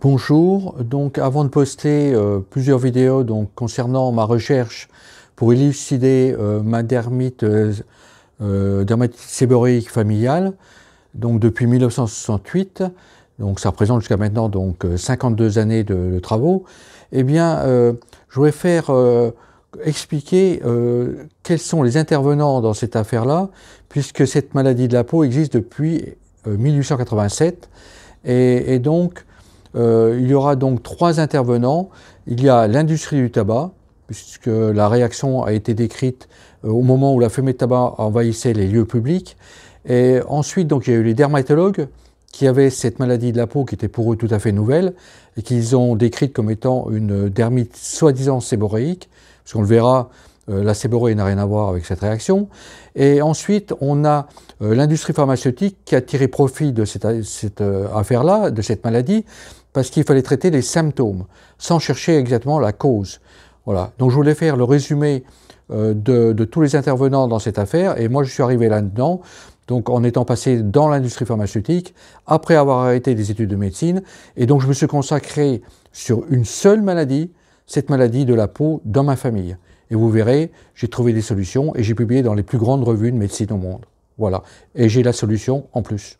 Bonjour, donc avant de poster euh, plusieurs vidéos donc, concernant ma recherche pour élucider euh, ma dermite, euh, euh dermatite séborrhéique familiale, donc depuis 1968, donc ça représente jusqu'à maintenant donc 52 années de, travaux, eh bien je voudrais faire expliquer quels sont les intervenants dans cette affaire-là, puisque cette maladie de la peau existe depuis 1887, et, et donc euh, il y aura donc trois intervenants. Il y a l'industrie du tabac, puisque la réaction a été décrite euh, au moment où la fumée de tabac envahissait les lieux publics. Et ensuite, donc, il y a eu les dermatologues qui avaient cette maladie de la peau qui était pour eux tout à fait nouvelle et qu'ils ont décrite comme étant une dermite soi-disant séboréique, parce qu'on le verra, euh, la séborée n'a rien à voir avec cette réaction. Et ensuite, on a euh, l'industrie pharmaceutique qui a tiré profit de cette, euh, affaire-là, de cette maladie, parce qu'il fallait traiter les symptômes, sans chercher exactement la cause. Voilà. Donc je voulais faire le résumé de, de, tous les intervenants dans cette affaire, et moi je suis arrivé là-dedans, donc en étant passé dans l'industrie pharmaceutique, après avoir arrêté des études de médecine, et donc je me suis consacré sur une seule maladie, cette maladie de la peau dans ma famille. Et vous verrez, j'ai trouvé des solutions et j'ai publié dans les plus grandes revues de médecine au monde. Voilà. Et j'ai la solution en plus.